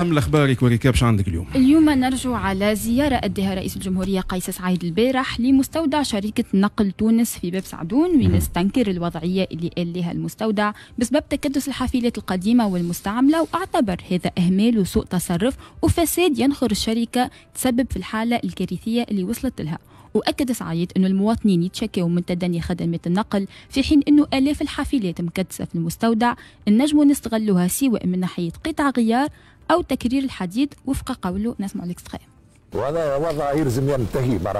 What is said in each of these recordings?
أهم الأخبار وريكاب عندك اليوم اليوم نرجع على زيارة أدها رئيس الجمهورية قيس سعيد البارح لمستودع شركة نقل تونس في باب سعدون وين استنكر الوضعية اللي قال لها المستودع بسبب تكدس الحافلات القديمة والمستعملة واعتبر هذا إهمال وسوء تصرف وفساد ينخر الشركة تسبب في الحالة الكارثية اللي وصلت لها واكد سعيد أن المواطنين يتشكوا من تدني خدمات النقل في حين انه الاف الحافلات مكدسه في المستودع النجم نستغلوها سواء من ناحيه قطع غيار أو تكرير الحديد وفق قوله نسمع الاكستريم وهذا وضع يلزم ينتهي في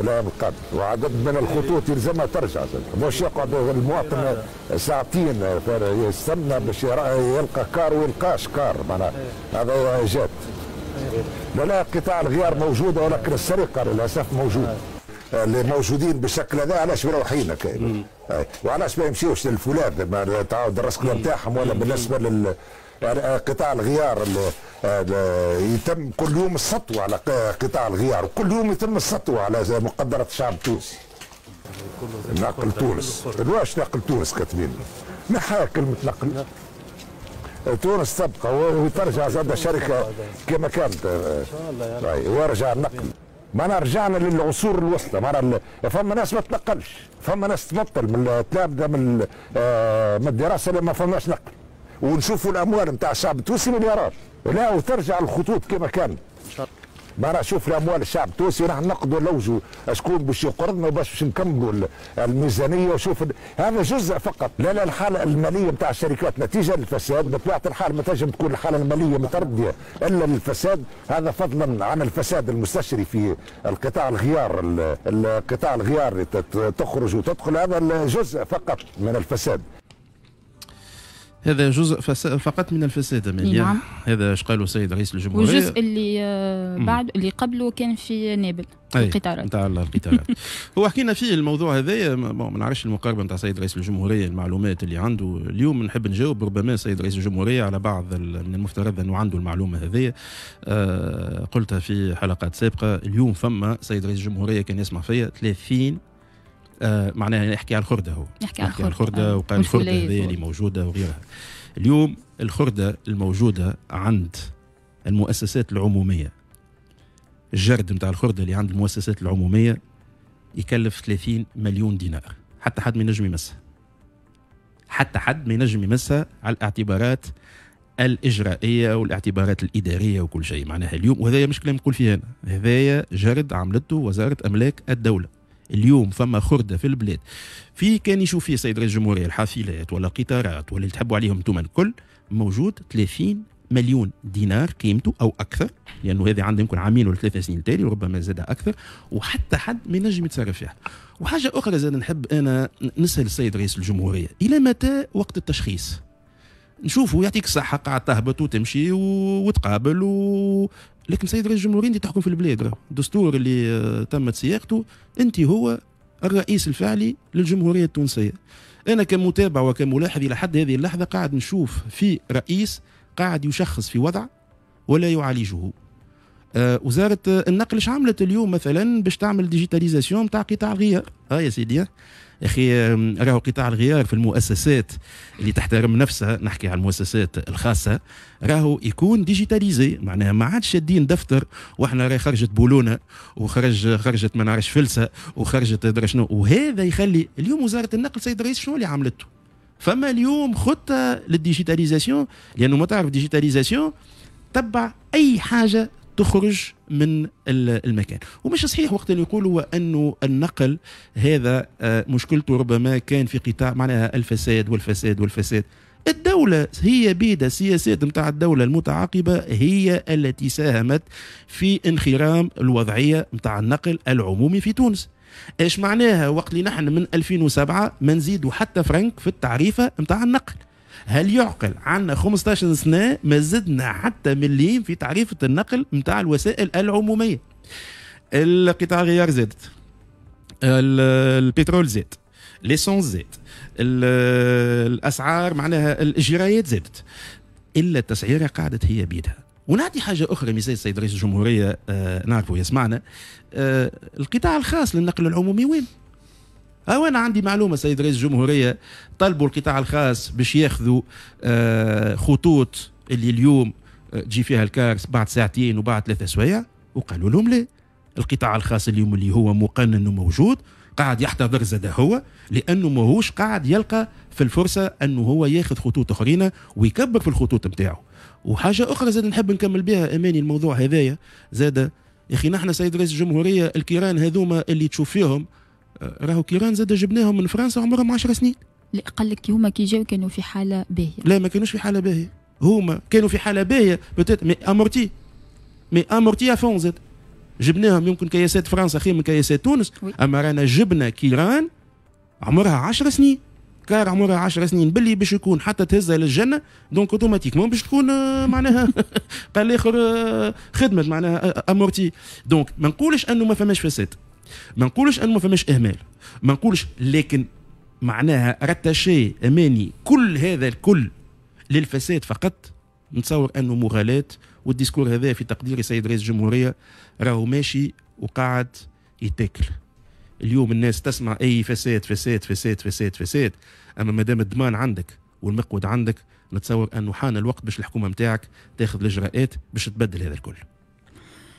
الايام القادمه وعدد من الخطوط يلزمها ترجع مش يقعد المواطن ساعتين يستنى باش يلقى كار ويلقاش كار معناها هذا جات ولا قطاع الغيار موجود ولكن السرقه للاسف موجوده اللي موجودين بالشكل هذا علاش مروحين آه، وعلاش ما يمشيوش للفلان تعاود الرسكله نتاعهم ولا بالنسبه لل يعني, آه، قطاع الغيار آه، يتم كل يوم السطو على قطاع الغيار وكل يوم يتم السطو على مقدرات الشعب التونسي نقل تونس الواش نقل تونس كاتبين نحا كلمة نقل آه، تونس تبقى وترجع زاد شركة كما كانت إن شاء الله طيب، ورجع النقل معنا رجعنا للعصور الوسطى معنا فما ناس ما تنقلش فما ناس تبطل من تلابده من الدراسة لما فماش نقل ونشوفوا الاموال نتاع الشعب التونسي مليارات لا وترجع الخطوط كما كانت ما شوف الاموال الشعب التونسي راح نقضوا لوجو شكون باش يقرضنا وباش باش نكملوا الميزانيه وشوف هذا جزء فقط لا لا الحاله الماليه نتاع الشركات نتيجه للفساد بطبيعه الحال ما تنجم تكون الحاله الماليه مترديه الا للفساد هذا فضلا عن الفساد المستشري في القطاع الغيار القطاع الغيار تخرج وتدخل هذا جزء فقط من الفساد هذا جزء فقط من الفساد أماليا نعم. هذا اش قالوا السيد رئيس الجمهورية والجزء اللي آه، بعد اللي قبله كان في نابل القطارات نتاع القطارات هو حكينا فيه الموضوع هذايا ما نعرفش المقاربة نتاع السيد رئيس الجمهورية المعلومات اللي عنده اليوم نحب نجاوب ربما السيد رئيس الجمهورية على بعض من المفترض أنه عنده المعلومة هذايا آه قلتها في حلقات سابقة اليوم فما سيد رئيس الجمهورية كان يسمع فيا 30 آه معناها نحكي على الخرده هو نحكي على الخرده, آه. وقال الخرده هذه اللي موجوده وغيرها اليوم الخرده الموجوده عند المؤسسات العموميه الجرد نتاع الخرده اللي عند المؤسسات العموميه يكلف 30 مليون دينار حتى حد ما ينجم يمسها حتى حد ما ينجم يمسها على الاعتبارات الاجرائيه والاعتبارات الاداريه وكل شيء معناها اليوم وهذايا كلام نقول فيها انا هذايا جرد عملته وزاره املاك الدوله اليوم فما خرده في البلاد في كان يشوف فيه سيد رئيس الجمهوريه الحافلات ولا قطارات ولا اللي تحبوا عليهم انتم الكل موجود 30 مليون دينار قيمته او اكثر لانه هذه عنده يمكن عامين ولا ثلاثه سنين تالي وربما زاد اكثر وحتى حد ما ينجم يتصرف فيها وحاجه اخرى زاد نحب انا نسال السيد رئيس الجمهوريه الى متى وقت التشخيص نشوفوا يعطيك الصحه قاعد تهبط وتمشي وتقابل و... لكن سيد رئيس الجمهوريه انت تحكم في البلاد الدستور اللي آه، تمت صياغته انت هو الرئيس الفعلي للجمهوريه التونسيه انا كمتابع وكملاحظ الى حد هذه اللحظه قاعد نشوف في رئيس قاعد يشخص في وضع ولا يعالجه آه، وزاره النقل اش عملت اليوم مثلا باش تعمل ديجيتاليزاسيون تاع قطاع الغيار ها يا سيدي يا اخي راهو قطاع الغيار في المؤسسات اللي تحترم نفسها نحكي على المؤسسات الخاصه راهو يكون ديجيتاليزي معناها ما عادش شادين دفتر واحنا راهي خرجت بولونه وخرج خرجت ما نعرفش فلسه وخرجت درا شنو وهذا يخلي اليوم وزاره النقل سيد الرئيس شنو اللي عملته فما اليوم خطه للديجيتاليزاسيون لانه ما تعرف ديجيتاليزاسيون تبع اي حاجه تخرج من المكان ومش صحيح وقت اللي يقولوا أنه النقل هذا آه، مشكلته ربما كان في قطاع معناها الفساد والفساد والفساد الدولة هي بيد السياسات متاع الدولة المتعاقبة هي التي ساهمت في انخرام الوضعية متاع النقل العمومي في تونس ايش معناها وقت اللي نحن من 2007 ما نزيدوا حتى فرنك في التعريفة متاع النقل هل يعقل عندنا 15 سنه ما زدنا حتى مليم في تعريفه النقل نتاع الوسائل العموميه القطاع غيار زادت البترول زاد ليسونس زاد الاسعار معناها الجرايات زادت الا التسعيره قعدت هي بيدها ونعطي حاجه اخرى مثال السيد رئيس الجمهوريه آه نعرفه يسمعنا آه القطاع الخاص للنقل العمومي وين؟ أو آه، أنا عندي معلومة سيد رئيس الجمهورية طلبوا القطاع الخاص باش ياخذوا آه، خطوط اللي اليوم آه، تجي فيها الكارس بعد ساعتين وبعد ثلاثة سوايع وقالوا لهم لا القطاع الخاص اليوم اللي هو مقنن وموجود قاعد يحتضر زاد هو لانه ماهوش قاعد يلقى في الفرصه انه هو ياخذ خطوط اخرين ويكبر في الخطوط نتاعو وحاجه اخرى زاد نحب نكمل بها اماني الموضوع هذايا زاد يا اخي نحن سيد رئيس الجمهوريه الكيران هذوما اللي تشوف فيهم راهو كيران زاد جبناهم من فرنسا عمرهم 10 سنين لا قال لك هما كي جاو كانوا في حاله باهيه لا ما كانوش في حاله باهيه هما كانوا في حاله باهيه بتات مي امورتي مي امورتي افون زاد جبناهم يمكن كياسات فرنسا خير من كياسات تونس وي. اما رانا جبنا كيران عمرها 10 سنين كار عمرها 10 سنين باللي باش يكون حتى تهزها للجنه دونك اوتوماتيكمون باش تكون آه، معناها قال الاخر آه، خدمت معناها امورتي آه، دونك ما نقولش انه ما فماش فساد ما نقولش انه ما فماش اهمال ما نقولش لكن معناها رتشي اماني كل هذا الكل للفساد فقط نتصور انه مغالاه والديسكور هذا في تقدير سيد رئيس الجمهوريه راهو ماشي وقاعد يتاكل اليوم الناس تسمع اي فساد فساد فساد فساد فساد اما ما دام الضمان عندك والمقود عندك نتصور انه حان الوقت باش الحكومه نتاعك تاخذ الاجراءات باش تبدل هذا الكل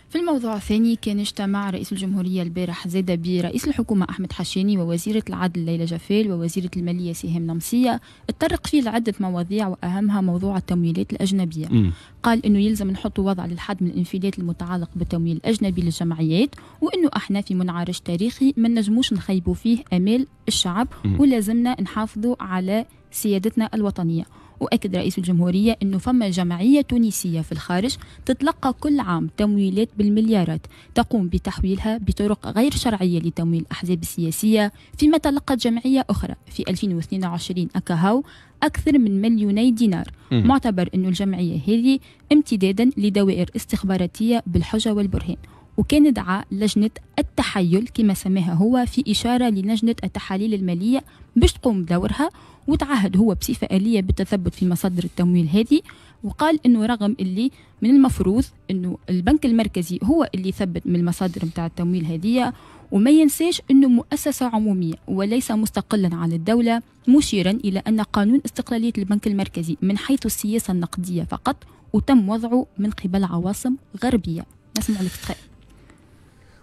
في الموضوع الثاني كان اجتمع رئيس الجمهورية البارح زاد برئيس الحكومة أحمد حشاني ووزيرة العدل ليلى جفال ووزيرة المالية سهام نمسية اتطرق فيه لعدة مواضيع وأهمها موضوع التمويلات الأجنبية م. قال أنه يلزم نحط وضع للحد من الانفلات المتعلق بالتمويل الأجنبي للجمعيات وأنه احنا في منعرج تاريخي ما نجموش نخيبوا فيه أمال الشعب م. ولازمنا نحافظوا على سيادتنا الوطنية واكد رئيس الجمهوريه انه فما جمعيه تونسيه في الخارج تتلقى كل عام تمويلات بالمليارات تقوم بتحويلها بطرق غير شرعيه لتمويل الاحزاب السياسيه فيما تلقت جمعيه اخرى في 2022 اكاهاو أكثر من مليوني دينار معتبر أن الجمعية هذه امتدادا لدوائر استخباراتية بالحجة والبرهان وكان دعا لجنة التحيل كما سماها هو في إشارة للجنة التحاليل المالية باش تقوم بدورها وتعهد هو بصفة آلية بالتثبت في مصادر التمويل هذه وقال انه رغم اللي من المفروض انه البنك المركزي هو اللي ثبت من المصادر متاع التمويل هذه وما ينساش انه مؤسسة عمومية وليس مستقلا عن الدولة مشيرا الى ان قانون استقلالية البنك المركزي من حيث السياسة النقدية فقط وتم وضعه من قبل عواصم غربية نسمع الاكستري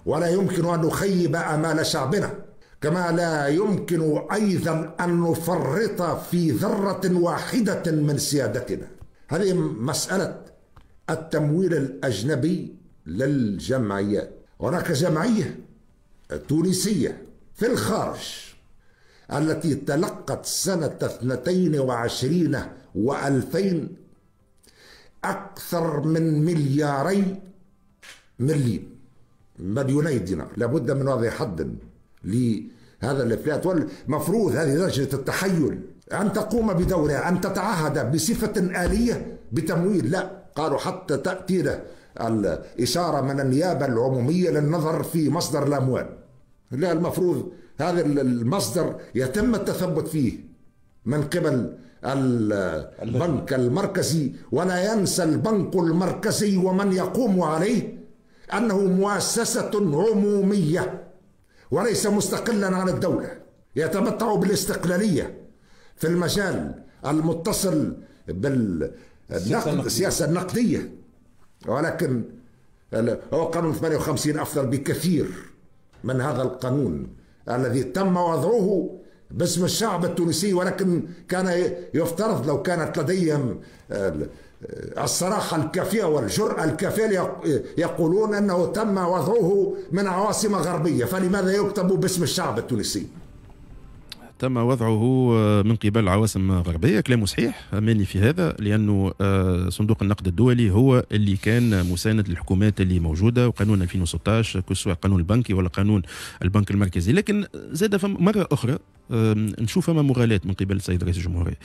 ولا يمكن أن نخيب أمال شعبنا كما لا يمكن أيضا أن نفرط في ذرة واحدة من سيادتنا هذه مسألة التمويل الأجنبي للجمعيات هناك جمعية تونسية في الخارج التي تلقت سنة 22 و2000 أكثر من ملياري مليم مليوني دينار لابد من وضع حد لهذا الافلات والمفروض هذه درجه التحيل ان تقوم بدورها ان تتعهد بصفه اليه بتمويل لا قالوا حتى تاتي له الاشاره من النيابه العموميه للنظر في مصدر الاموال لا المفروض هذا المصدر يتم التثبت فيه من قبل البنك المركزي ولا ينسى البنك المركزي ومن يقوم عليه أنه مؤسسة عمومية وليس مستقلا عن الدولة يتمتع بالاستقلالية في المجال المتصل بالنقد السياسة النقدية ولكن هو قانون 58 أفضل بكثير من هذا القانون الذي تم وضعه باسم الشعب التونسي ولكن كان يفترض لو كانت لديهم الصراحة الكافية والجرأة الكافية يقولون أنه تم وضعه من عواصم غربية فلماذا يكتب باسم الشعب التونسي تم وضعه آه، من قبل عواصم غربية كلام صحيح أماني في هذا لأنه آه، صندوق النقد الدولي هو اللي كان مساند للحكومات اللي موجودة وقانون 2016 سواء قانون البنكي ولا قانون البنك المركزي لكن زاد مرة أخرى نشوف فما مغالاة من قبل السيد رئيس الجمهورية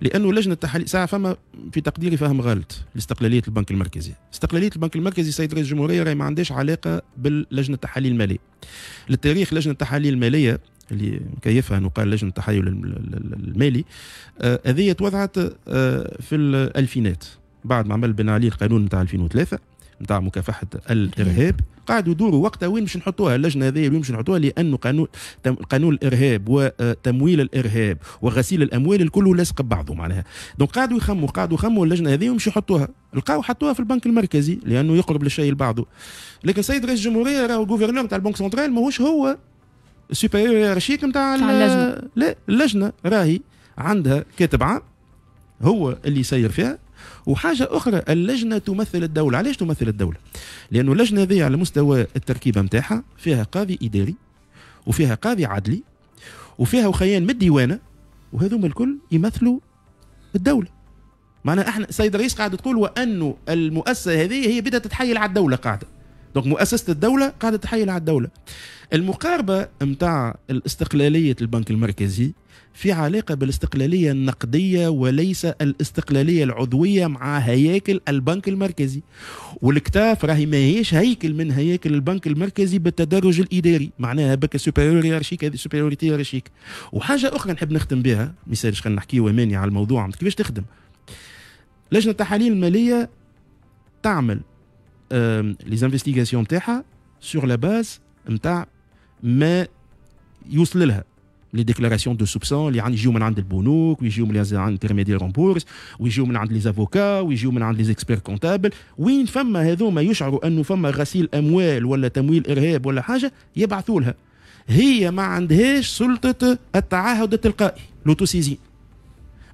لأنه لجنة التحاليل ساعة فما في تقديري فهم غلط لاستقلالية البنك المركزي استقلالية البنك المركزي السيد رئيس الجمهورية راهي ما عندهاش علاقة باللجنة التحاليل المالية للتاريخ لجنة التحاليل المالية اللي مكيفها نقال لجنه التحايل المالي آه، هذه توضعت آه، في الالفينات بعد ما عمل بن علي القانون نتاع 2003 نتاع مكافحه الارهاب قاعدوا يدوروا وقتها وين باش نحطوها اللجنه هذه وين باش نحطوها لانه قانون قانون الارهاب وتمويل آه، الارهاب وغسيل الاموال الكل لاصق ببعضه معناها دونك قاعدوا يخموا قاعدوا يخموا اللجنه هذه ومش يحطوها لقاو حطوها في البنك المركزي لانه يقرب للشيء لبعضه لكن سيد رئيس الجمهوريه راهو الجوفرنور نتاع البنك سنترال ماهوش هو السوبيريور هيرارشيك نتاع اللجنه لا اللجنه راهي عندها كاتب عام هو اللي يسير فيها وحاجه اخرى اللجنه تمثل الدوله علاش تمثل الدوله لانه اللجنه هذه على مستوى التركيبه نتاعها فيها قاضي اداري وفيها قاضي عدلي وفيها وخيان من الديوانه وهذوما الكل يمثلوا الدوله معناها احنا سيد الرئيس قاعد تقول وانه المؤسسه هذه هي بدها تتحايل على الدوله قاعده دونك مؤسسه الدوله قاعده تحيل على الدوله المقاربه نتاع الاستقلاليه البنك المركزي في علاقه بالاستقلاليه النقديه وليس الاستقلاليه العضويه مع هياكل البنك المركزي والكتاف راهي ماهيش هيكل من هياكل البنك المركزي بالتدرج الاداري معناها بك سوبيريور يارشيك هذه سوبيريوريتي يارشيك وحاجه اخرى نحب نختم بها مثال خلينا نحكيو اماني على الموضوع كيفاش تخدم لجنه التحاليل الماليه تعمل لي انفستيغاسيون تاعها سور لا باز نتاع ما يوصل لها لي ديكلاراسيون دو سوبسون اللي عند يجيو من عند البنوك ويجيو من عند انترميدير بورس ويجيو من عند لي زافوكا ويجيو من عند لي زيكسبير كونتابل وين فما هذوما يشعروا انه فما غسيل اموال ولا تمويل ارهاب ولا حاجه يبعثوا لها هي ما عندهاش سلطه التعهد التلقائي سيزين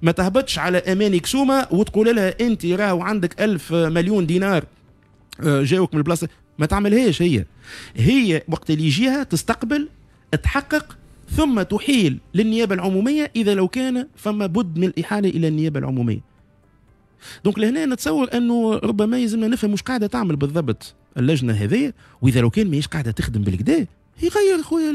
ما تهبطش على اماني كسومه وتقول لها انت راهو عندك ألف مليون دينار آه، جاوك من البلاصه ما تعملهاش هي هي وقت اللي يجيها تستقبل تحقق ثم تحيل للنيابه العموميه اذا لو كان فما بد من الاحاله الى النيابه العموميه دونك لهنا نتصور انه ربما يلزمنا نفهم مش قاعده تعمل بالضبط اللجنه هذه واذا لو كان ماهيش قاعده تخدم بالكدا يغير خويا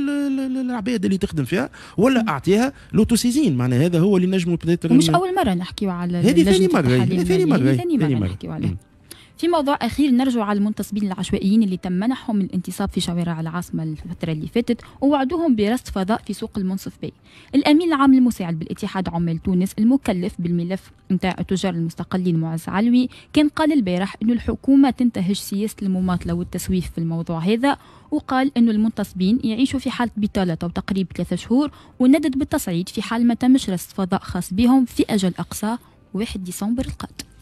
العباد اللي تخدم فيها ولا اعطيها لوتوسيزين معناها هذا هو اللي نجموا مش اول مره نحكيو على هذه ثاني مره ثاني مره ثاني مره نحكيو عليها في موضوع اخير نرجع على المنتصبين العشوائيين اللي تم منحهم الانتصاب في شوارع العاصمه الفتره اللي فاتت ووعدوهم برصد فضاء في سوق المنصف باي الامين العام المساعد بالاتحاد عمال تونس المكلف بالملف نتاع التجار المستقلين معز علوي كان قال البارح انه الحكومه تنتهج سياسه المماطله والتسويف في الموضوع هذا وقال انه المنتصبين يعيشوا في حاله بطاله تقريب ثلاثة شهور وندد بالتصعيد في حال ما تمش رصد فضاء خاص بهم في اجل اقصى 1 ديسمبر القادم